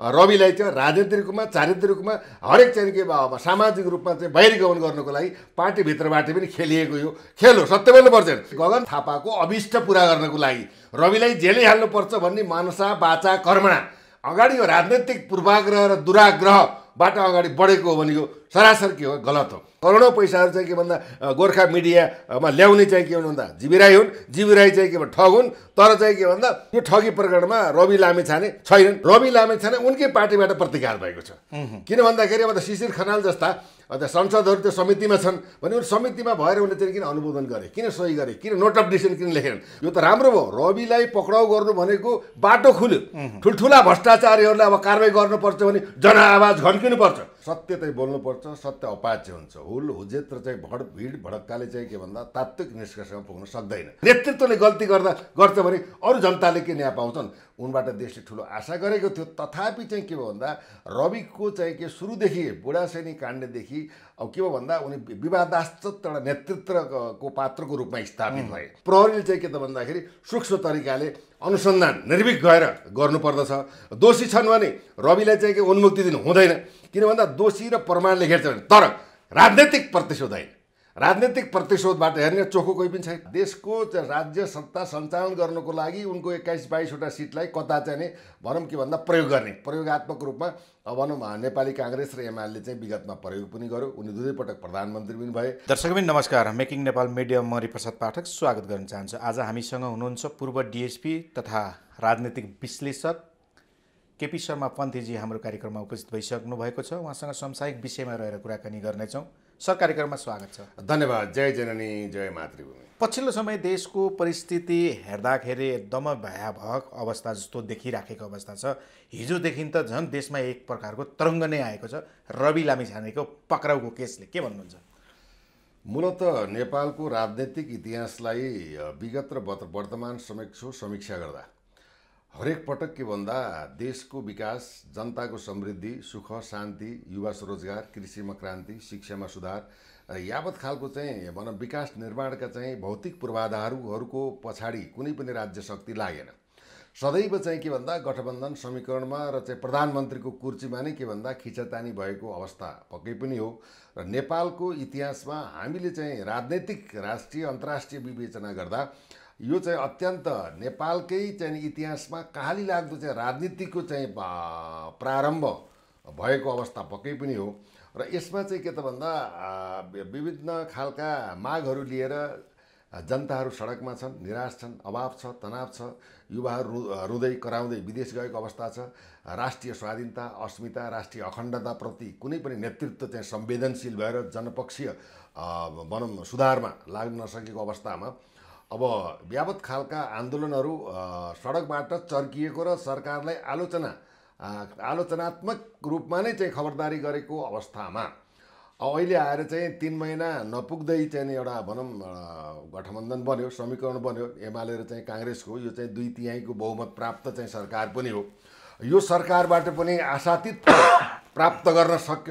रविलाई चाहिँ राजनीतिक रूपमा चारित्रिक रूपमा हरेक चाहिँ के सामाजिक रूपमा चाहिँ बहिर्गमन गर्नुको लागि पार्टीभित्रबाट पनि खेलिएको यो खेल हो सत्यमेन्द्र पर्छ गगन थापाको अभिष्ट पुरा गर्नको लागि रविलाई जेलै हाल्नुपर्छ भन्ने मानसा बाचा कर्मणा अगाडि यो राजनैतिक पूर्वाग्रह र दुराग्रहबाट अगाडि बढेको हो भने यो सरासर के हो गलत हो करोडौँ पैसाहरू चाहिँ के भन्दा गोर्खा मिडियामा ल्याउने चाहिँ के भन्दा जीविराई हुन् जीविराई चाहिँ के भन्दा ठग हुन् तर चाहिँ के भन्दा त्यो ठगी प्रकरणमा रवि लामे छाने छैनन् रवि लामे छाने उनकै पार्टीबाट प्रतिकार भएको छ किन भन्दाखेरि अब त शिशिर खनाल जस्ता अन्त संसदहरू त्यो समितिमा छन् भने उनी समितिमा भएर उनले चाहिँ किन अनुमोदन गरे किन सही गरे किन नोट अफ डिसिसन किन लेखेनन् यो त राम्रो भयो रविलाई पक्राउ गर्नु भनेको बाटो खुल्यो ठुल्ठुला भ्रष्टाचारीहरूलाई अब कारवाही गर्नुपर्छ भने जनआवाज घन्किनुपर्छ सत्य चाहिँ बोल्नुपर्छ सत्य अपाच्य हुन्छ हुल हुजेत्र चाहिँ भड भिड भडक्काले चाहिँ के भन्दा तात्विक निष्कर्षमा पुग्न सक्दैन नेतृत्वले गल्ती गर्दा गर्छ भने अरू जनताले के न्याय पाउँछन् उनबाट देशले ठुलो आशा गरेको थियो तथापि चाहिँ के भयो भन्दा रविको चाहिँ के सुरुदेखि बुढासैनी काण्डदेखि अब के भयो भन्दा उनी विवादास्त एउटा नेतृत्वको पात्रको रूपमा स्थापित भए प्रहरीले चाहिँ के त भन्दाखेरि सूक्ष्म तरिकाले अनुसन्धान निर्विक गएर गर्नुपर्दछ दोषी छन् भने रविलाई चाहिँ के उन्मुक्ति दिनु हुँदैन किन भन्दा दोषी र प्रमाणले हेर्छ भने तर राजनैतिक प्रतिशोध होइन राजनीतिक प्रतिशोधबाट हेर्ने चोखो कोही पनि छैन देशको राज्य सत्ता सञ्चालन गर्नको लागि उनको एक्काइस बाइसवटा सिटलाई कता चाहिँ भनौँ के भन्दा प्रयोग गर्ने प्रयोगत्मक रूपमा भनौँ नेपाली काङ्ग्रेस र एमाले चाहिँ विगतमा प्रयोग पनि गर्यो उनी दुवैपटक प्रधानमन्त्री पनि भए दर्शक पनि नमस्कार मेकिङ नेपाल मिडिया म हरिप्रसाद पाठक स्वागत गर्न चाहन्छु आज हामीसँग हुनुहुन्छ पूर्व डिएसपी तथा राजनीतिक विश्लेषक केपी शर्मा पन्थीजी हाम्रो कार्यक्रममा उपस्थित भइसक्नु भएको छ उहाँसँग संसारिक विषयमा रहेर कुराकानी गर्नेछौँ सर कार्यक्रममा स्वागत छ धन्यवाद जय जननी जय मातृभूमि पछिल्लो समय देशको परिस्थिति हेर्दाखेरि एकदमै भयावहक अवस्था जस्तो देखिराखेको अवस्था छ हिजोदेखि त झन् देशमा एक प्रकारको तरङ्ग नै आएको छ रवि लामिछानेको पक्राउको केसले के भन्नुहुन्छ मूलत नेपालको राजनैतिक इतिहासलाई विगत र वर्तमान समीक्षो समीक्षा गर्दा हरेक पटक के भन्दा देशको विकास जनताको समृद्धि सुख शान्ति युवा स्वरोजगार कृषिमा क्रान्ति शिक्षामा सुधार यावत खालको चाहिँ भनौँ विकास निर्माणका चाहिँ भौतिक पूर्वाधारहरूको पछाडि कुनै पनि राज्य शक्ति लागेन सदैव चाहिँ के भन्दा गठबन्धन समीकरणमा र चाहिँ प्रधानमन्त्रीको कुर्चीमा नै के भन्दा खिचातानी भएको अवस्था पक्कै पनि हो र नेपालको इतिहासमा हामीले चाहिँ राजनैतिक राष्ट्रिय अन्तर्राष्ट्रिय विवेचना गर्दा यो चाहिँ अत्यन्त नेपालकै चाहिँ इतिहासमा काली लाग्दो चाहिँ राजनीतिको चाहिँ प्रारम्भ भएको अवस्था पक्कै पनि हो र यसमा चाहिँ के त भन्दा विभिन्न खालका मागहरू लिएर जनताहरू सडकमा छन् निराश छन् अभाव छ तनाव छ युवाहरू रु रुँदै कराउँदै विदेश गएको अवस्था छ राष्ट्रिय स्वाधीनता अस्मिता राष्ट्रिय अखण्डताप्रति कुनै पनि नेतृत्व चाहिँ संवेदनशील भएर जनपक्षीय भनौँ सुधारमा लाग्न नसकेको अवस्थामा अब व्यापत खालका आन्दोलनहरू सडकबाट चर्किएको र सरकारलाई आलोचना आलोचनात्मक रूपमा नै चाहिँ खबरदारी गरेको अवस्थामा अहिले आएर चाहिँ तिन महिना नपुग्दै चाहिँ एउटा भनौँ गठबन्धन बन्यो समीकरण बन्यो एमाले र चाहिँ काङ्ग्रेसको यो चाहिँ दुई तिहाईको बहुमत प्राप्त चाहिँ सरकार पनि हो यो सरकारबाट पनि आशातीत प्राप्त गर्न सक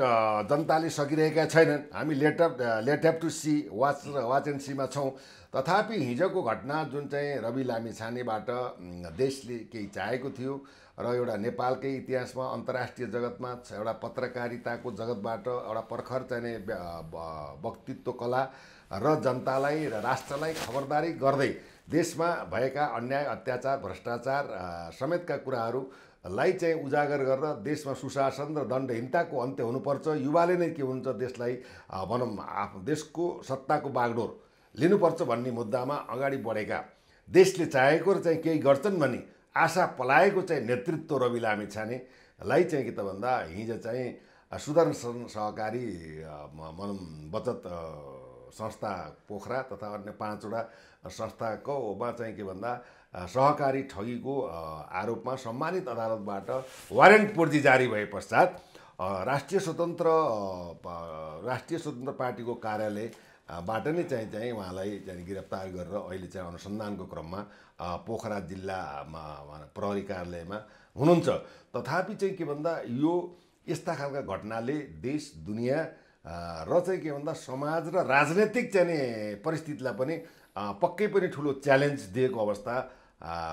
जनताले सकिरहेका छैनन् हामी later let have to see watch watch and सीमा छौँ तथापि हिजोको घटना जुन चाहिँ रवि लामिछानेबाट देशले केही चाहेको थियो र एउटा नेपालकै इतिहासमा अन्तर्राष्ट्रिय जगतमा एउटा पत्रकारिताको जगतबाट एउटा प्रखर चाहिने वक्तित्व कला र जनतालाई र राष्ट्रलाई खबरदारी गर्दै देशमा भएका अन्याय अत्याचार भ्रष्टाचार समेतका कुराहरू लाई चाहिँ उजागर गरेर देशमा सुशासन र दण्डहीनताको अन्त्य हुनुपर्छ युवाले नै के हुन्छ देशलाई भनौँ आफ्नो देशको सत्ताको बागडोर लिनुपर्छ भन्ने मुद्दामा अगाडि बढेका देशले चाहेको र चाहिँ केही गर्छन् भने आशा पलाएको चाहिँ नेतृत्व रवि लामी छानेलाई चाहिँ के त भन्दा हिजो चाहिँ सुधार सहकारी मन बचत संस्था पोखरा तथा अन्य पाँचवटा संस्थाकोमा चाहिँ के भन्दा सहकारी ठगीको आरोपमा सम्मानित अदालतबाट वारेन्ट पूर्जी जारी भए पश्चात राष्ट्रिय स्वतन्त्र राष्ट्रिय स्वतन्त्र पार्टीको कार्यालय बाट नै चाहिँ चाहिँ उहाँलाई चाहिँ गिरफ्तार गरेर अहिले चाहिँ अनुसन्धानको क्रममा पोखरा जिल्ला प्रहरी कार्यालयमा हुनुहुन्छ तथापि चाहिँ के भन्दा यो यस्ता खालका घटनाले देश दुनियाँ र चाहिँ के भन्दा समाज र राजनैतिक चाहिँ परिस्थितिलाई पनि पक्कै पनि ठुलो च्यालेन्ज दिएको अवस्था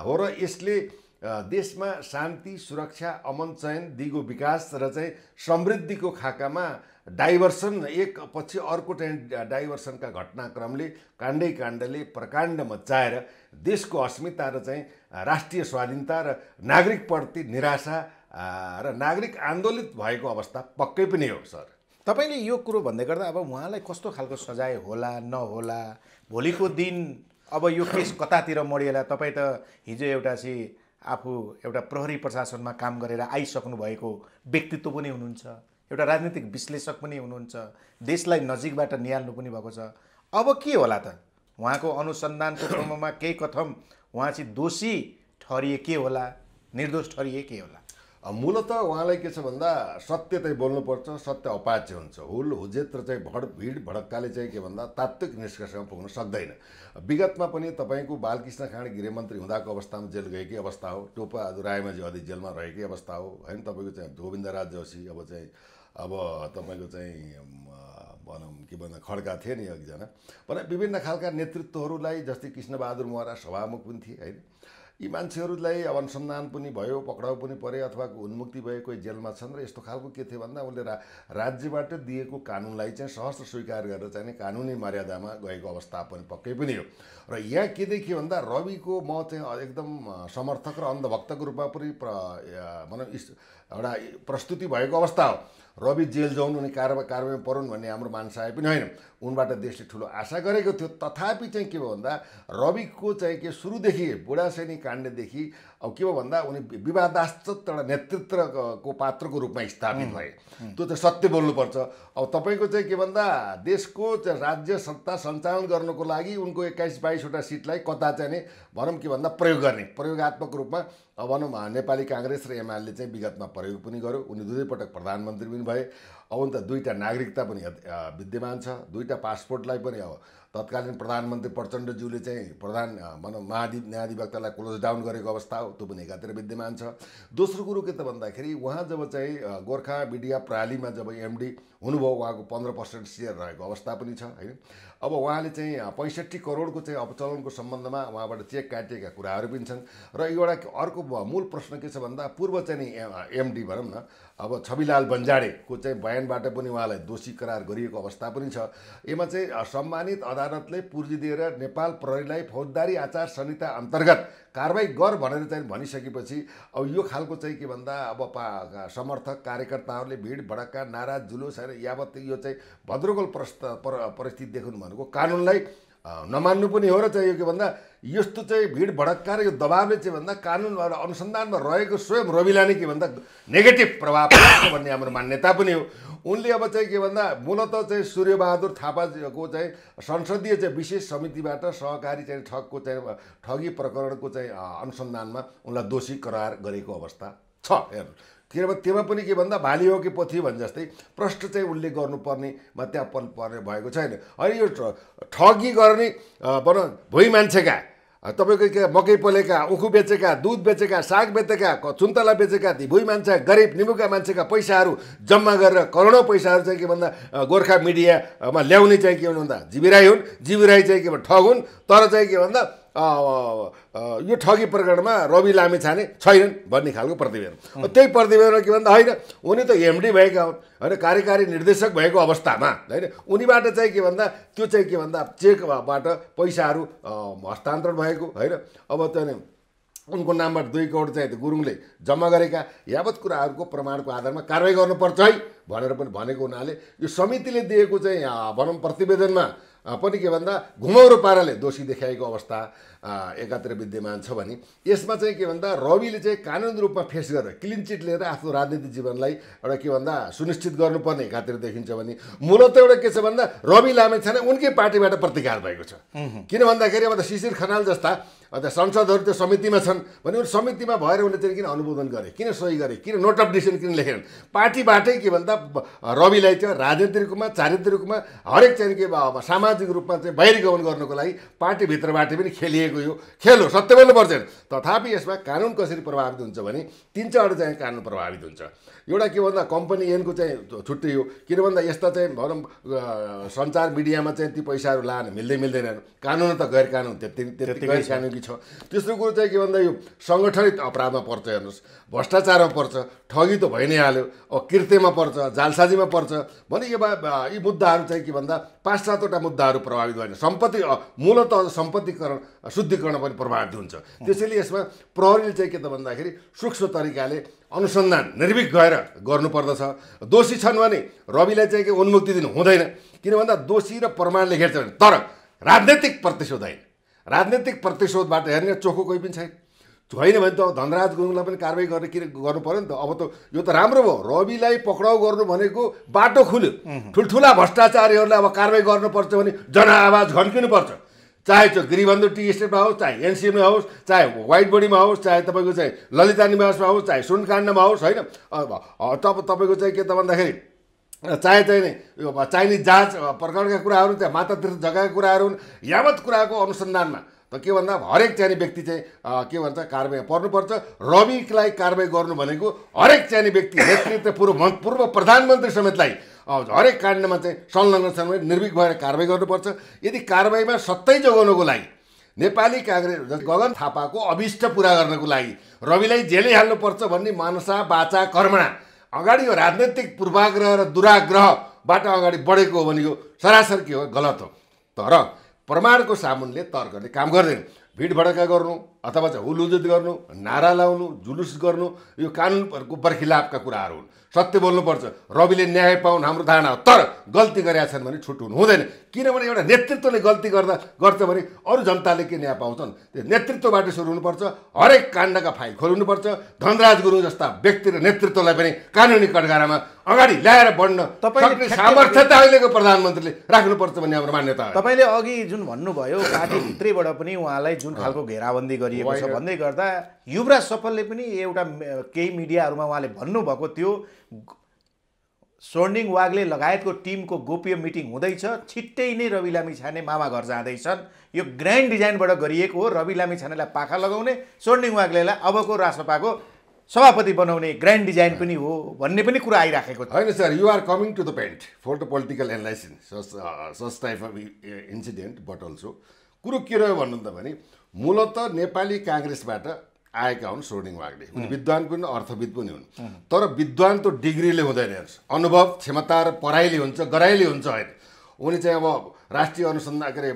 हो र यसले देशमा शान्ति सुरक्षा अमन चयन दिगो विकास र चाहिँ समृद्धिको खाकामा डाइभर्सन एक पछि अर्को चाहिँ डाइभर्सनका घटनाक्रमले काण्डै काण्डले प्रकाण्ड मचाएर देशको अस्मिता र चाहिँ राष्ट्रिय स्वाधीनता र नागरिकप्रति निराशा र नागरिक आन्दोलित भएको अवस्था पक्कै पनि हो सर तपाईँले यो कुरो भन्दै गर्दा अब उहाँलाई कस्तो खालको सजाय होला नहोला भोलिको दिन अब यो केस कतातिर मरिएला तपाईँ त हिजो एउटा चाहिँ आफू एउटा प्रहरी प्रशासनमा काम गरेर आइसक्नु भएको व्यक्तित्व पनि हुनुहुन्छ एउटा राजनीतिक विश्लेषक पनि हुनुहुन्छ देशलाई नजिकबाट निहाल्नु पनि भएको छ अब के होला त उहाँको अनुसन्धानको क्रममा केही कथम उहाँ चाहिँ दोषी ठहरिए के होला निर्दोष ठहरिए के होला मूलत उहाँलाई के छ भन्दा सत्य चाहिँ बोल्नुपर्छ सत्य अपाच्य हुन्छ हुल हुजेत्र चाहिँ भड भिड भडक्काले चाहिँ के भन्दा तात्विक निष्कर्षमा पुग्न सक्दैन विगतमा पनि तपाईँको बालकृष्ण खाँड गृहमन्त्री हुँदाको अवस्थामा जेल गएकै अवस्था हो टोपा रायमाझी अधि जेलमा रहेकै अवस्था हो होइन तपाईँको चाहिँ गोविन्द राज जोशी अब चाहिँ अब तपाईँको चाहिँ भनौँ के भन्दा खड्का थिए नि एकजना भने विभिन्न खालका नेतृत्वहरूलाई जस्तै कृष्णबहादुर महरा सभामुख पनि थिए होइन यी मान्छेहरूलाई अब अनुसन्धान पनि भयो पक्राउ पनि परे अथवा उन्मुक्ति भयो कोही जेलमा छन् र यस्तो खालको के थियो भन्दा उसले रा राज्यबाट दिएको कानुनलाई चाहिँ सहस्त्र स्वीकार गरेर चाहिँ कानुनी मर्यादामा गएको अवस्था पनि पक्कै पनि हो र यहाँ के देखियो भन्दा रविको म चाहिँ एकदम समर्थक र अन्धभक्तको रूपमा पनि प्र भनौँ एउटा प्रस्तुति भएको अवस्था हो रवि जेल जाउन् अनि कारवा कारवाहीमा परुन् भन्ने हाम्रो मानसाय पनि होइन उनबाट देशले ठुलो आशा गरेको थियो तथापि चाहिँ के भयो भन्दा रविको चाहिँ के सुरुदेखि बुढासैनी काण्डदेखि अब के भयो भन्दा उनी विवादास्त एउटा नेतृत्वको पात्रको रूपमा स्थापित भए त्यो चाहिँ सत्य बोल्नुपर्छ अब तपाईँको चाहिँ के भन्दा देशको राज्य सत्ता सञ्चालन गर्नको लागि उनको एक्काइस बाइसवटा सिटलाई कता चाहिँ भनौँ के भन्दा प्रयोग गर्ने प्रयोगत्मक रूपमा अब भनौँ नेपाली काङ्ग्रेस र एमाले चाहिँ विगतमा प्रयोग पनि गर्यो उनी दुई पटक प्रधानमन्त्री पनि भए अब त दुईवटा नागरिकता पनि विद्यमान छ दुईवटा पासपोर्टलाई पनि अब तत्कालीन प्रधानमन्त्री प्रचण्डज्यूले चाहिँ प्रधान भनौँ महाधि न्यायाधिवक्तालाई क्लोज डाउन गरेको अवस्था हो त्यो पनि एकातिर विद्यमान छ दोस्रो कुरो के त भन्दाखेरि उहाँ जब चाहिँ गोर्खा मिडिया प्रणालीमा जब एमडी हुनुभयो उहाँको पन्ध्र पर्सेन्ट सेयर रहेको अवस्था पनि छ होइन अब उहाँले चाहिँ पैँसठी करोडको चाहिँ अपचलनको सम्बन्धमा उहाँबाट चेक काटिएका कुराहरू पनि छन् र एउटा अर्को मूल प्रश्न के छ भन्दा पूर्व चाहिँ एमडी भनौँ न अब छविलाल बन्जाडेको चाहिँ बयानबाट पनि उहाँलाई दोषी करार गरिएको अवस्था पनि छ यसमा चाहिँ सम्मानित अदालतले पुर्जी दिएर नेपाल प्रहरीलाई फौजदारी आचार संहिता अन्तर्गत कारवाही गर भनेर चाहिँ भनिसकेपछि अब यो खालको चाहिँ के भन्दा अब पा समर्थक कार्यकर्ताहरूले भिड भडक्का नारा जुलुस यावत यो चाहिँ भद्रगोल परिस्थिति देखाउनु भनेको कानुनलाई नमान्नु पनि हो र चाहिँ यो के भन्दा यस्तो चाहिँ भिड भडक्का र यो दबावले चाहिँ भन्दा कानुन अनुसन्धानमा रहेको स्वयं रविलाई नै के भन्दा नेगेटिभ प्रभाव पर्छ भन्ने हाम्रो मान्यता पनि हो उनले अब चाहिँ के भन्दा मूलत चाहिँ सूर्यबहादुर थापाको चाहिँ संसदीय चाहिँ विशेष समितिबाट सहकारी चाहिँ ठगको चाहिँ ठगी प्रकरणको चाहिँ अनुसन्धानमा उनलाई दोषी करार गरेको अवस्था छ हेर्नु किनभने त्यसमा पनि के भन्दा भाली हो कि पोथी भने जस्तै प्रश्न चाहिँ उल्लेख गर्नुपर्नेमा त्यहाँ पर्नु पर्ने भएको छैन अनि यो ठगी गर्ने भन भुइँ मान्छेका तपाईँको के मकै पलेका उखु बेचेका दुध बेचेका साग बेचेका चुन्तला बेचेका ती भुइँ मान्छे गरिब निमुका मान्छेका पैसाहरू जम्मा गरेर करोडौँ पैसाहरू चाहिँ के भन्दा गोर्खा मिडियामा ल्याउने चाहिँ के भन्नु भन्दा जिबिराई हुन् जिबिराई चाहिँ के भन्दा ठग हुन् तर चाहिँ के भन्दा यो ठगी प्रकरणमा रवि लामी छाने छैनन् भन्ने खालको प्रतिवेदन त्यही प्रतिवेदनमा के भन्दा होइन उनी त एमडी भएका हुन् होइन कार्यकारी निर्देशक भएको अवस्थामा होइन उनीबाट चाहिँ के भन्दा त्यो चाहिँ के भन्दा चेकबाट पैसाहरू हस्तान्तरण भएको होइन अब त्यहाँदेखि उनको नाममा दुई करोड चाहिँ गुरुङले जम्मा गरेका यावत कुराहरूको प्रमाणको आधारमा कारवाही गर्नुपर्छ है भनेर पनि भनेको हुनाले यो समितिले दिएको चाहिँ भनौँ प्रतिवेदनमा पनि के भन्दा घुमाउरो पाराले दोषी देखाएको अवस्था एकातिर विद्यमान छ भने यसमा चाहिँ के भन्दा रविले चाहिँ कानुन रूपमा फेस गरेर क्लिन चिट लिएर आफ्नो राजनीतिक जीवनलाई एउटा के भन्दा सुनिश्चित गर्नुपर्ने एकातिर देखिन्छ भने मूलत एउटा के छ भन्दा रवि लामे छैन उनकै पार्टीबाट प्रतिकार भएको छ किन भन्दाखेरि अब त शिशिर खनाल जस्ता अन्त सांसदहरू त्यो समितिमा छन् भने उनी समितिमा भएर उनले चाहिँ किन अनुमोदन गरे किन सही गरे किन नोट अफ डिसिसन किन लेखेन पार्टीबाटै के भन्दा रविलाई चाहिँ राजनीतिक रूपमा चारित्रिक रूपमा हरेक चाहिँ के सामाजिक सामाजिक रूपमा चाहिँ बहिरीगमन गर्नको लागि पार्टीभित्रबाट पनि खेलिएको यो खेल हो सत्य पर्छ तथापि यसमा कानुन कसरी प्रभावित हुन्छ भने तिन चारवटा चाहिँ कानुन प्रभावित हुन्छ एउटा के भन्दा कम्पनी एनको चाहिँ छुट्टै हो किन भन्दा यस्ता चाहिँ भनौँ सञ्चार मिडियामा चाहिँ ती पैसाहरू लान मिल्दै मिल्दैन कानुन त गैर कानुन त्यति त्यति गैर कानुनकी छ तेस्रो कुरो चाहिँ के भन्दा यो सङ्गठनित अपराधमा पर्छ हेर्नुहोस् भ्रष्टाचारमा पर्छ ठगी त भइ नै हाल्यो अब कृत्यमा पर्छ जालसाजीमा पर्छ भने यो यी मुद्दाहरू चाहिँ के भन्दा पाँच सातवटा मुद्दा मुद्दाहरू प्रभावित भएन सम्पत्ति मूलत सम्पत्तिकरण शुद्धिकरण पनि प्रभावित हुन्छ त्यसैले यसमा प्रहरीले चाहिँ के त भन्दाखेरि सूक्ष्म तरिकाले अनुसन्धान निर्भिक गएर गर्नुपर्दछ दोषी छन् भने रविलाई चाहिँ के उन्मुक्ति दिनु हुँदैन किन भन्दा दोषी र प्रमाणले घेर्छ भने तर राजनैतिक प्रतिशोध होइन राजनैतिक प्रतिशोधबाट हेर्ने चोखो कोही पनि छैन होइन भने त धनराज गुरुङलाई पनि कारवाही गर्ने किन गर्नु पऱ्यो नि त अब त यो त राम्रो भयो रविलाई पक्राउ गर्नु भनेको बाटो खुल्यो ठुल्ठुला भ्रष्टाचारीहरूलाई अब कारवाही गर्नुपर्छ भने जनआवाज पर्छ चाहे त्यो गृहबन्धु टी स्टेटमा होस् चाहे एनसिएमा होस् चाहे वाइट बडीमा होस् चाहे तपाईँको चाहिँ ललिता निवासमा होस् चाहे सुनकाण्डमा होस् होइन तब तपाईँको चाहिँ के त भन्दाखेरि चाहे चाहिने चाइनिज जहाज प्रकरणका कुराहरू त्यहाँ मातातिर जग्गाका कुराहरू हुन् यावत कुराको अनुसन्धानमा के भन्दा हरेक चाहिने व्यक्ति चाहिँ के भन्छ कारवाही पर्नुपर्छ रविकलाई कारवाही गर्नु भनेको हरेक चाहिने व्यक्ति नेतृत्व पूर्व पूर्व प्रधानमन्त्री समेतलाई हरेक काण्डमा चाहिँ संलग्न छन् निर्विक भएर कारवाही गर्नुपर्छ यदि कारवाहीमा सत्तै जोगाउनको लागि नेपाली काङ्ग्रेस गगन थापाको अभिष्ट पुरा गर्नको लागि रविलाई जेलै हाल्नुपर्छ भन्ने मानसा बाचा कर्मणा अगाडि यो राजनैतिक पूर्वाग्रह र दुराग्रहबाट अगाडि बढेको हो भने यो सरासर के हो गलत हो तर प्रमाणको सामुनले तर्कले काम गर्दैन भिड भड्का गर्नु अथवा चाहिँ हुलुजुत गर्नु नारा लाउनु जुलुस गर्नु यो कानुनको बर्खिलापका कुराहरू हुन् सत्य बोल्नुपर्छ रविले न्याय पाउनु हाम्रो धारणा हो तर गल्ती गरेका छन् भने छुट हुनु हुँदैन किनभने एउटा नेतृत्वले गल्ती गर्दा गर्छ भने अरू जनताले के न्याय पाउँछन् त्यो नेतृत्वबाट सुरु हुनुपर्छ हरेक काण्डका फाइल खोल्नुपर्छ धनराज गुरु जस्ता व्यक्ति र नेतृत्वलाई पनि कानुनी कडगारामा अगाडि ल्याएर बढ्न सामर्थ्य सामर्थ्यता अहिलेको प्रधानमन्त्रीले राख्नुपर्छ भन्ने हाम्रो मान्यता तपाईँले अघि जुन भन्नुभयो पार्टीभित्रैबाट पनि उहाँलाई जुन खालको घेराबन्दी गरिएको छ भन्दै गर्दा युवराज सफलले पनि एउटा केही मिडियाहरूमा उहाँले भन्नुभएको थियो स्वर्णिङ वागले लगायतको टिमको गोप्य मिटिङ हुँदैछ छिट्टै नै रवि लामी छाने मामा घर जाँदैछन् यो ग्रान्ड डिजाइनबाट गरिएको हो रवि लामी छानेलाई पाखा लगाउने स्वर्णिङ वाग्लेलाई अबको रासपाको सभापति बनाउने ग्रान्ड डिजाइन पनि हो भन्ने पनि कुरा आइराखेको छ होइन sir you're coming to the point for the political analysis such type of incident but also कुरो के रह्यो भन्नु त भने मूलत नेपाली काङ्ग्रेसबाट आएका हुन् स्वर्णिङ वाग्ले उनी विद्वान पनि अर्थविद पनि हुन् तर विद्वान त डिग्रीले हुँदैन हेर्नुहोस् अनुभव क्षमता र पढाइले हुन्छ गराइले हुन्छ होइन उनी चाहिँ अब राष्ट्रिय अनुसन्धान के अरे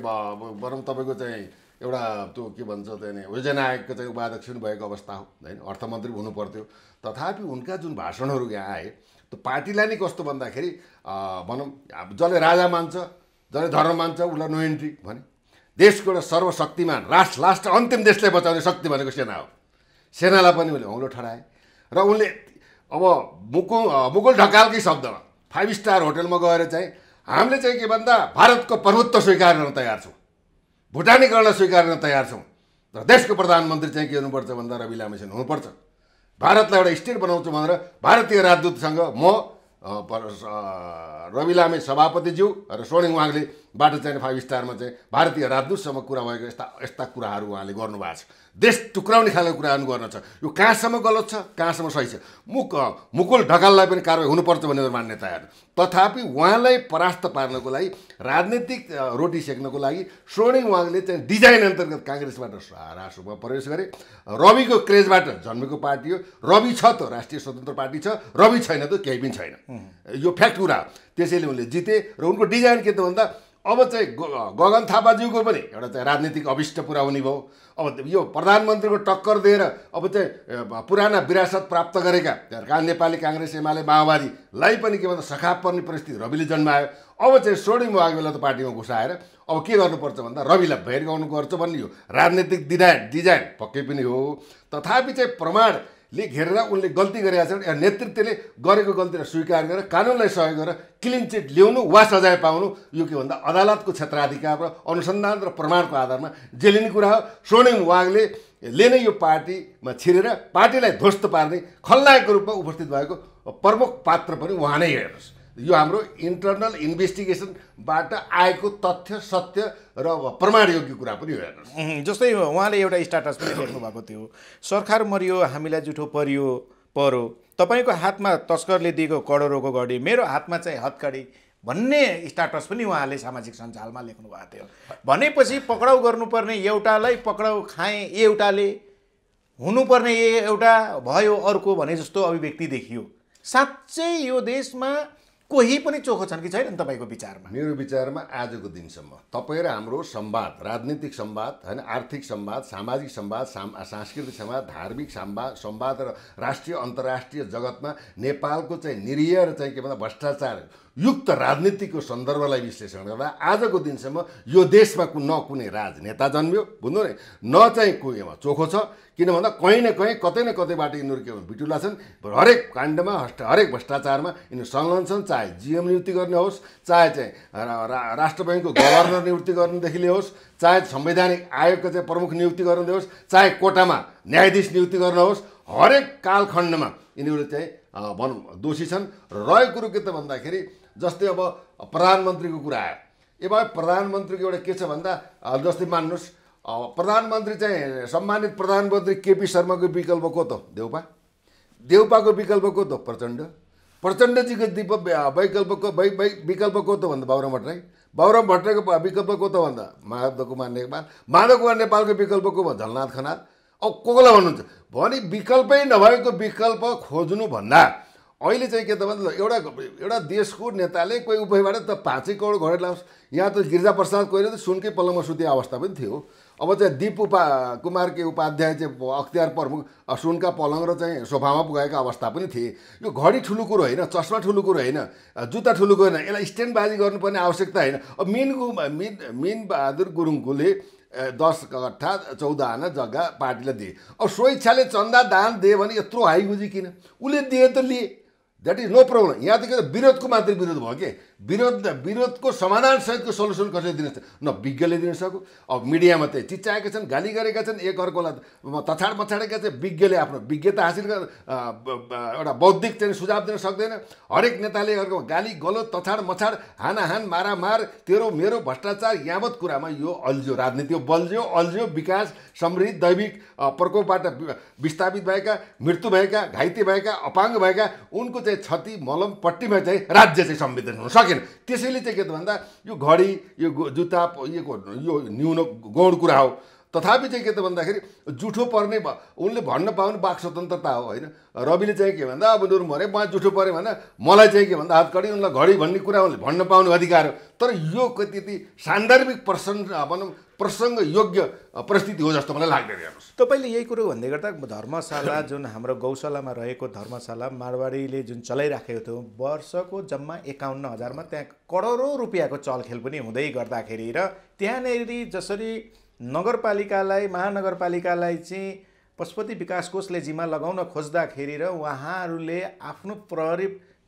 भनौँ तपाईँको चाहिँ एउटा त्यो के भन्छ त्यहाँनिर आयोगको चाहिँ उपाध्यक्ष पनि भएको अवस्था हो होइन अर्थमन्त्री हुनु पर्थ्यो तथापि उनका जुन भाषणहरू यहाँ आए त्यो पार्टीलाई नै कस्तो भन्दाखेरि भनौँ अब जसले राजा मान्छ जसले धर्म मान्छ उसलाई नो एन्ट्री भने देशको एउटा सर्वशक्तिमान लास्ट लास्ट अन्तिम देशलाई बचाउने शक्ति भनेको सेना हो सेनालाई पनि उसले औँलो ठहराए र उनले अब मुकु मुकुल ढकालकै शब्दमा फाइभ स्टार होटलमा गएर चाहिँ हामीले चाहिँ के भन्दा भारतको प्रभुत्व स्वीकार गर्न तयार छौँ भुटानीकरणलाई स्वीकार गर्न तयार छौँ र देशको प्रधानमन्त्री चाहिँ के हुनुपर्छ भन्दा रवि लामेछिन हुनुपर्छ भारतलाई एउटा स्टेट बनाउँछु भनेर भारतीय राजदूतसँग म रवि लामे सभापतिज्यू र उहाँले बाटो चाहिँ फाइभ स्टारमा चाहिँ भारतीय राजदूतसम्म कुरा भएको यस्ता यस्ता कुराहरू उहाँले गर्नुभएको छ देश टुक्राउने खालको कुराहरू गर्न छ यो कहाँसम्म गलत छ कहाँसम्म सही छ मुक मुकुल ढकाललाई पनि कारवाही हुनुपर्छ भन्ने मान्यताहरू तथापि उहाँलाई परास्त पार्नको लागि राजनीतिक रोटी सेक्नको लागि स्वर्णिङ वाङले चाहिँ डिजाइन अन्तर्गत काङ्ग्रेसबाट राष्ट्रमा प्रवेश गरे रविको क्रेजबाट जन्मेको पार्टी हो रवि छ त राष्ट्रिय स्वतन्त्र पार्टी छ रवि छैन त केही पनि छैन यो फ्याक्ट कुरा हो त्यसैले उनले जिते र उनको डिजाइन के त भन्दा अब चाहिँ गगन थापाज्यूको पनि एउटा चाहिँ राजनीतिक अभिष्ट हुने भयो अब यो प्रधानमन्त्रीको टक्कर दिएर अब चाहिँ पुराना विरासत प्राप्त गरेका का नेपाली काङ्ग्रेस एमाले माओवादीलाई पनि के भन्छ सखाप पर्ने परिस्थिति रविले जन्मायो अब चाहिँ सोडी बेला त पार्टीमा घुसाएर अब के गर्नुपर्छ भन्दा रविलाई भेट गर्नुपर्छ भन्ने यो राजनीतिक डिजाइन डिजाइन पक्कै पनि हो तथापि चाहिँ प्रमाण ले घेरेर उनले गल्ती गरेका छन् नेतृत्वले गरेको गल्तीलाई स्वीकार गरेर कानुनलाई सहयोग गरेर क्लिन चिट ल्याउनु वा सजाय पाउनु यो के भन्दा अदालतको क्षेत्राधिकार र अनुसन्धान र प्रमाणको आधारमा जेलिने कुरा हो सोनेङ वाङले ले नै यो पार्टीमा छिरेर पार्टीलाई ध्वस्त पार्ने खलनायकको रूपमा उपस्थित भएको प्रमुख पात्र पनि उहाँ नै हेर्नुहोस् यो हाम्रो इन्टर्नल इन्भेस्टिगेसनबाट आएको तथ्य सत्य र प्रमाणयोग्य कुरा पनि हो हेर्नुहोस् जस्तै उहाँले एउटा स्टाटस पनि लेख्नु भएको थियो सरकार मरियो हामीलाई जुठो परियो परो तपाईँको हातमा तस्करले दिएको कडोरोको घडी मेरो हातमा चाहिँ हतकडी भन्ने स्टाटस पनि उहाँले सामाजिक सञ्जालमा लेख्नु भएको थियो भनेपछि पक्राउ गर्नुपर्ने एउटालाई पक्राउ खाएँ एउटाले हुनुपर्ने एउटा भयो अर्को भने जस्तो अभिव्यक्ति देखियो साँच्चै यो देशमा कोही पनि चोखो छन् कि छैनन् तपाईँको विचारमा मेरो विचारमा आजको दिनसम्म तपाईँ र हाम्रो संवाद राजनीतिक संवाद होइन आर्थिक संवाद सामाजिक संवाद सांस्कृतिक संवाद धार्मिक संवाद संवाद र राष्ट्रिय अन्तर्राष्ट्रिय जगतमा नेपालको चाहिँ निरीह चाहिँ के भन्दा भ्रष्टाचार युक्त राजनीतिको सन्दर्भलाई विश्लेषण गर्दा आजको दिनसम्म यो देशमा कु न कुनै राजनेता जन्मियो बुझ्नु नै न चाहिँ कुमा चोखो छ किन भन्दा कहीँ न कहीँ कतै न कतैबाट यिनीहरू के बिटुला छन् हरेक काण्डमा हरेक भ्रष्टाचारमा यिनीहरू संलग्न छन् चाहे जिएम नियुक्ति गर्ने होस् चाहे चाहिँ राष्ट्र ब्याङ्कको गभर्नर नियुक्ति गर्नेदेखि होस् चाहे संवैधानिक आयोगको चाहिँ प्रमुख नियुक्ति होस् चाहे कोटामा न्यायाधीश नियुक्ति गर्न होस् हरेक कालखण्डमा यिनीहरू चाहिँ भनौँ दोषी छन् र रहेको कुरो के त भन्दाखेरि जस्तै अब प्रधानमन्त्रीको कुरा आयो ए भए प्रधानमन्त्रीको एउटा के छ भन्दा जस्तै मान्नुहोस् प्रधानमन्त्री चाहिँ सम्मानित प्रधानमन्त्री केपी शर्माको विकल्प को त देउपा देउपाको विकल्प को त प्रचण्ड प्रचण्डजीको दिप वैकल्पको वै वै विकल्प को त भन्दा बाबुराम भट्टराई बाबुराम भट्टराईको विकल्प को त भन्दा माधव कुमार नेपाल माधव कुमार नेपालको विकल्प को भन्दा झलनाथ खनाल अब को कोलाई भन्नुहुन्छ भने विकल्पै नभएको विकल्प खोज्नुभन्दा अहिले चाहिँ के त भन्दा एउटा एउटा देशको नेताले कोही उपायबाट त पाँचै करोड घर लाओस् यहाँ त गिरिजाप्रसाद कोहीले त सुनकै पलङमा सुते अवस्था पनि थियो अब चाहिँ दिप उपा कुमार के उपाध्याय चाहिँ अख्तियार प्रमुख सुनका पलङ र चाहिँ सोफामा पुगाएको अवस्था पनि थिए यो घडी ठुलो कुरो होइन चस्मा ठुलो कुरो होइन जुत्ता ठुलो कुरो होइन यसलाई स्ट्यान्डबाजी गर्नुपर्ने आवश्यकता होइन अब मेन मेन मेन बहादुर गुरुङकोले दस कट्ठा चौध आना जग्गा पार्टीलाई दिए अब स्वेच्छाले चन्दा दान दिए भने यत्रो हाइगुजी किन उसले दिए त लिए दैट इज नो प्रब्लम यहाँ तो विरोध को मात्र विरोध भयो क्या विरोध विरोधको समाधान समाधानसहितको सल्युसन कसरी दिन न विज्ञले दिन सक्यो अब मिडियामा चाहिँ चिच्चाएका छन् गाली गरेका छन् एक अर्कोलाई तछाड पछाडेका चाहिँ विज्ञले आफ्नो विज्ञता हासिल गरेर एउटा बौद्धिक चाहिँ सुझाव दिन सक्दैन हरेक नेताले अर्को गाली गलो तछाड मछाड हानाहान मारामार तेरो मेरो भ्रष्टाचार यावत कुरामा यो अल्झ्यो राजनीति हो बल्झ्यो अल्झ्यो विकास समृद्ध दैविक प्रकोपबाट विस्थापित भएका मृत्यु भएका घाइते भएका अपाङ्ग भएका उनको चाहिँ क्षति मलम पट्टीमा चाहिँ राज्य चाहिँ संवेदन हुन सक्यो सकेन त्यसैले चाहिँ के त भन्दा यो घडी यो जुत्ता यो यो न्यून गौण कुरा हो तथापि चाहिँ के त भन्दाखेरि जुठो पर्ने उनले भन्न पाउने वाक स्वतन्त्रता हो होइन रविले चाहिँ के भन्दा अब उनीहरू मरे उहाँ जुठो पऱ्यो भने मलाई चाहिँ के भन्दा हात कडी उनलाई घडी भन्ने कुरा उनले भन्न पाउने अधिकार हो तर यो त्यति सान्दर्भिक प्रसङ्ग भनौँ प्रसङ्ग योग्य परिस्थिति हो जस्तो मलाई लाग्दैन हेर्नुहोस् तपाईँले यही कुरो भन्दै गर्दा धर्मशाला जुन हाम्रो गौशालामा रहेको धर्मशाला मारवाडीले जुन चलाइराखेको थियो वर्षको जम्मा एकाउन्न हजारमा त्यहाँ करोडौँ रुपियाँको चलखेल पनि हुँदै गर्दाखेरि र त्यहाँनेरि जसरी नगरपालिकालाई महानगरपालिकालाई चाहिँ पशुपति विकास कोषले जिम्मा लगाउन खोज्दाखेरि र उहाँहरूले आफ्नो प्रहरी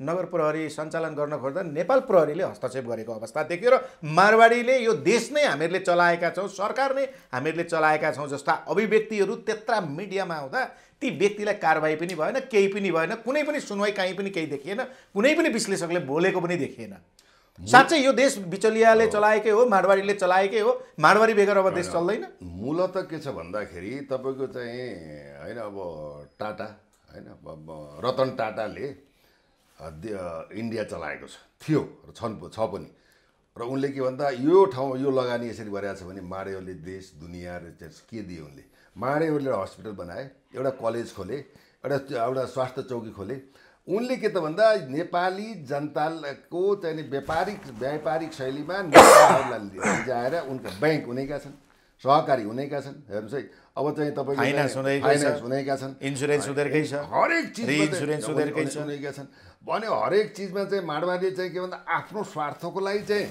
नगर प्रहरी सञ्चालन गर्न खोज्दा नेपाल प्रहरीले हस्तक्षेप गरेको अवस्था देखियो र मारवाडीले यो देश नै हामीहरूले चलाएका छौँ सरकार नै हामीहरूले चलाएका छौँ जस्ता अभिव्यक्तिहरू त्यत्रा मिडियामा आउँदा ती व्यक्तिलाई कारवाही पनि भएन केही पनि भएन कुनै पनि सुनवाई काहीँ पनि केही देखिएन कुनै पनि विश्लेषकले बोलेको पनि देखिएन साँच्चै यो देश बिचलियाले चलाएकै हो माडवाडीले चलाएकै हो माडवाडी बेगर अब देश चल्दैन मूलत के छ भन्दाखेरि तपाईँको चाहिँ होइन अब टाटा होइन रतन टाटाले इन्डिया चलाएको छ थियो र छन् छ पनि र उनले के भन्दा यो ठाउँ यो लगानी यसरी गरिरहेको छ भने माडेहरूले देश दुनियाँ र के दिए उनले माडेहरूले एउटा हस्पिटल बनाए एउटा कलेज खोले एउटा एउटा स्वास्थ्य चौकी खोले उनले के त भन्दा नेपाली जनताको चाहिँ व्यापारिक व्यापारिक शैलीमा नेपालीहरूलाई लिजाएर उनका ब्याङ्क हुनेका छन् सहकारी हुनेका छन् हेर्नुहोस् है अब चाहिँ तपाईँ फाइनेन्स हुनेका छन् इन्सुरेन्स हुँदै छ हरेक चिज इन्सुरेन्स हुँदै छन् भन्यो हरेक चिजमा चाहिँ माडवारीले चाहिँ के भन्दा आफ्नो स्वार्थको लागि चाहिँ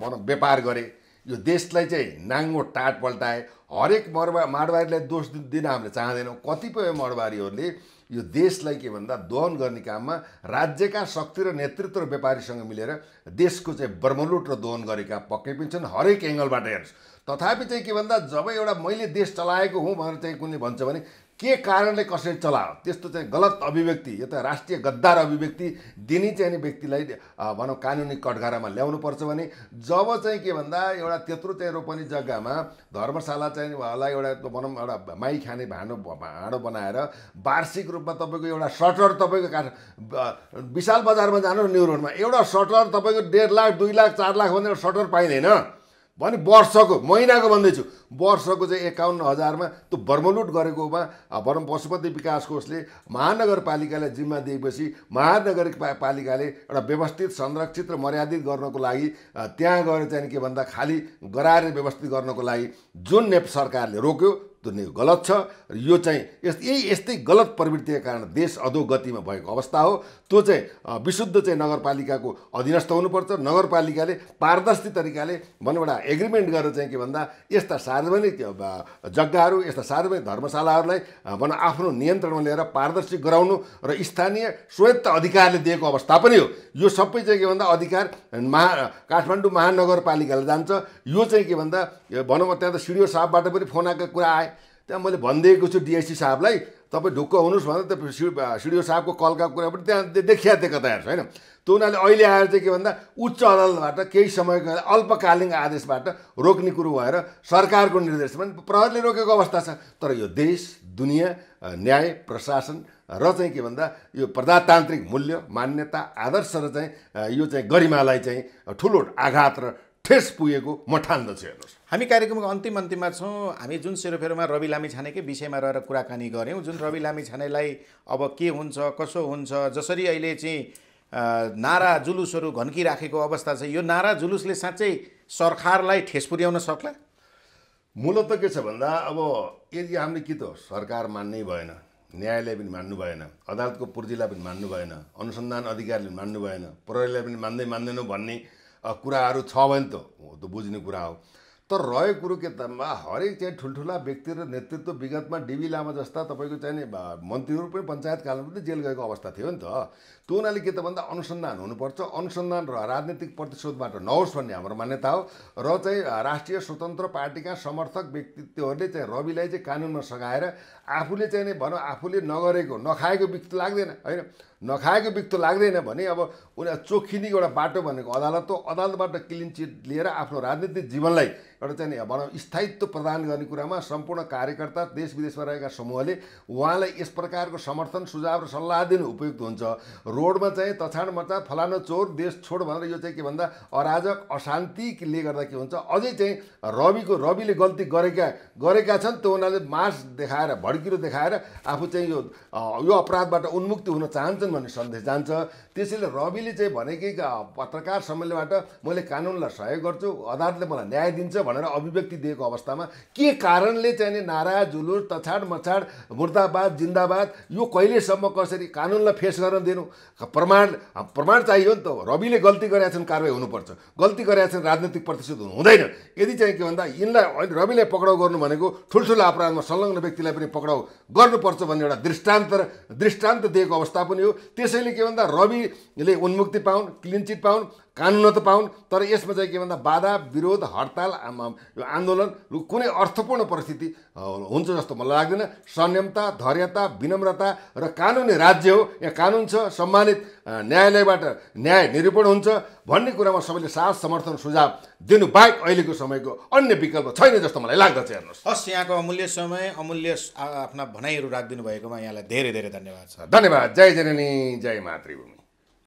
भनौँ व्यापार गरे यो देशलाई चाहिँ नाङ्गो टाट पल्टाए हरेक मरवा माडवारीलाई दोष दिन हामीले चाहँदैनौँ कतिपय मरवारीहरूले यो देशलाई के भन्दा दोहन गर्ने काममा राज्यका शक्ति र नेतृत्व र व्यापारीसँग मिलेर देशको चाहिँ बर्मलुट र दोहन गरेका पक्कै पनि छन् हरेक एङ्गलबाट हेर्नुहोस् तथापि चाहिँ के भन्दा जब एउटा मैले देश चलाएको हुँ भनेर चाहिँ कुनै भन्छ भने के कारणले कसरी चलायो त्यस्तो चाहिँ गलत अभिव्यक्ति यो त राष्ट्रिय गद्दार अभिव्यक्ति दिने चाहिँ नि व्यक्तिलाई भनौँ कानुनी कटघरामा पर्छ भने जब चाहिँ के भन्दा एउटा त्यत्रो चाहिँ रोपनी जग्गामा धर्मशाला चाहिँ उहाँलाई एउटा भनौँ एउटा माई खाने भाँडो भाँडो बनाएर वार्षिक रूपमा तपाईँको एउटा सटर तपाईँको काठ विशाल बजारमा जानु न्यु रोडमा एउटा सटर तपाईँको डेढ लाख दुई लाख चार लाख भनेर सटर पाइँदैन भने वर्षको महिनाको भन्दैछु वर्षको चाहिँ एकाउन्न हजारमा त्यो बर्मलुट गरेकोमा भनौँ पशुपति विकास कोषले महानगरपालिकालाई जिम्मा दिएपछि महानगरपालिकाले एउटा व्यवस्थित संरक्षित र मर्यादित गर्नको लागि त्यहाँ गएर चाहिँ के भन्दा खाली गराएर व्यवस्थित गर्नको लागि जुन नेप सरकारले रोक्यो त्यो गलत छ र यो चाहिँ यस यही यस्तै गलत प्रवृत्तिका कारण देश अधो गतिमा भएको अवस्था हो त्यो चाहिँ विशुद्ध चाहिँ नगरपालिकाको अधीनस्थ हुनुपर्छ नगरपालिकाले पारदर्शी तरिकाले भनौँ एउटा एग्रिमेन्ट गरेर चाहिँ के भन्दा यस्ता सार्वजनिक जग्गाहरू यस्ता सार्वजनिक धर्मशालाहरूलाई भनौँ आफ्नो नियन्त्रणमा लिएर पारदर्शी गराउनु र स्थानीय स्वयत्त अधिकारले दिएको अवस्था पनि हो यो सबै चाहिँ के भन्दा अधिकार महा काठमाडौँ महानगरपालिकाले जान्छ यो चाहिँ के भन्दा भनौँ त्यहाँ त सिडियो साहबबाट पनि फोन आएको कुरा आए त्यहाँ मैले भनिदिएको छु डिएससी साहबलाई तपाईँ ढुक्क हुनुहोस् भनेर त्यो सिडिओ साहबको कलका कुरा पनि त्यहाँ देखिया दिएको कता हेर्छ होइन त्यो उनीहरूले अहिले आएर चाहिँ के भन्दा उच्च अदालतबाट केही समयको अल्पकालीन आदेशबाट रोक्ने कुरो भएर सरकारको निर्देश पनि प्रहरले रोकेको अवस्था छ तर यो देश दुनियाँ न्याय प्रशासन र चाहिँ के भन्दा यो प्रजातान्त्रिक मूल्य मान्यता आदर्श र चाहिँ यो चाहिँ गरिमालाई चाहिँ ठुलो आघात र ठेस पुगेको म ठान्दछु हेर्नुहोस् हामी कार्यक्रमको अन्तिम अन्तिममा छौँ हामी जुन सेरोफेरोमा रवि लामी छानेकै विषयमा रहेर कुराकानी गऱ्यौँ जुन रवि लामी छानेलाई अब के हुन्छ कसो हुन्छ जसरी अहिले चाहिँ नारा जुलुसहरू घन्किराखेको अवस्था छ यो नारा जुलुसले साँच्चै सरकारलाई ठेस पुर्याउन सक्ला मूलत के छ भन्दा अब यदि हामीले के त सरकार मान्नै भएन न्यायालय पनि मान्नु भएन अदालतको पूर्तिलाई पनि मान्नु भएन अनुसन्धान अधिकारीले पनि मान्नु भएन प्रहरीलाई पनि मान्दै मान्दैनौँ भन्ने कुराहरू छ भने त हो त बुझ्ने कुरा हो तर रहेको कुरो के त हरेक चाहिँ ठुल्ठुला व्यक्ति र नेतृत्व विगतमा डिबी लामा जस्ता तपाईँको चाहिँ मन्त्रीहरू पनि पञ्चायत कालमा पनि जेल गएको अवस्था थियो नि त त्यो हुनाले के त भन्दा अनुसन्धान हुनुपर्छ अनुसन्धान र राजनीतिक प्रतिशोधबाट नहोस् भन्ने हाम्रो मान्यता हो र चाहिँ राष्ट्रिय स्वतन्त्र पार्टीका समर्थक व्यक्तित्वहरूले चाहिँ रविलाई चाहिँ कानुनमा सघाएर आफूले चाहिँ नै भनौँ आफूले नगरेको नखाएको व्यक्ति लाग्दैन होइन नखाएको बिक्त लाग्दैन भने अब उनीहरू चोखिने एउटा बाटो भनेको अदालत हो अदालतबाट क्लिन चिट लिएर आफ्नो राजनीतिक जीवनलाई एउटा चाहिँ भनौँ स्थायित्व प्रदान गर्ने कुरामा सम्पूर्ण कार्यकर्ता देश विदेशमा रहेका समूहले उहाँलाई यस प्रकारको समर्थन सुझाव र सल्लाह दिनु उपयुक्त हुन्छ रोडमा चाहिँ तछाड मचा फलानु चोर देश छोड भनेर यो चाहिँ के भन्दा अराजक अशान्तिले गर्दा के हुन्छ अझै चाहिँ रविको रविले गल्ती गरेका गरेका छन् त्यो उनीहरूले मास देखाएर भड्किरो देखाएर आफू चाहिँ यो यो अपराधबाट उन्मुक्ति हुन चाहन्छन् भन्ने सन्देश जान्छ त्यसैले रविले चाहिँ भनेकै पत्रकार सम्मेलनबाट मैले कानुनलाई सहयोग गर्छु अदालतले मलाई न्याय दिन्छ भनेर अभिव्यक्ति दिएको अवस्थामा के कारणले चाहिँ नारा जुलुस तछाड मछाड मुर्दाबाद जिन्दाबाद यो कहिलेसम्म कसरी कानुनलाई फेस गर्न दिनु प्रमाण प्रमाण चाहियो नि त रविले गल्ती गरेका छन् कारवाही हुनुपर्छ गल्ती गरेका छन् राजनैतिक प्रतिशत हुँदैन यदि चाहिँ के भन्दा यिनलाई अहिले रविलाई पक्राउ गर्नु भनेको ठुल्ठुला अपराधमा संलग्न व्यक्तिलाई पनि पक्राउ गर्नुपर्छ भन्ने एउटा दृष्टान्त दृष्टान्त दिएको अवस्था पनि हो त्यसैले के भन्दा रविले उन्मुक्ति पाउन् क्लिन चिट पाउन् कानुन त पाउन् तर यसमा चाहिँ के भन्दा बाधा विरोध हडताल यो आन्दोलन कुनै अर्थपूर्ण परिस्थिति हुन्छ जस्तो मलाई लाग्दैन संयमता धैर्यता विनम्रता र कानुनी राज्य हो यहाँ कानुन छ सम्मानित न्यायालयबाट न्याय निरूपण हुन्छ भन्ने कुरामा सबैले साथ समर्थन सुझाव दिनु बाहेक अहिलेको समयको अन्य विकल्प छैन जस्तो मलाई लाग्दछ हेर्नुहोस् हस् यहाँको अमूल्य समय अमूल्य आफ्ना भनाइहरू राखिदिनु भएकोमा यहाँलाई धेरै धेरै धन्यवाद छ धन्यवाद जय जननी जय मातृभूमि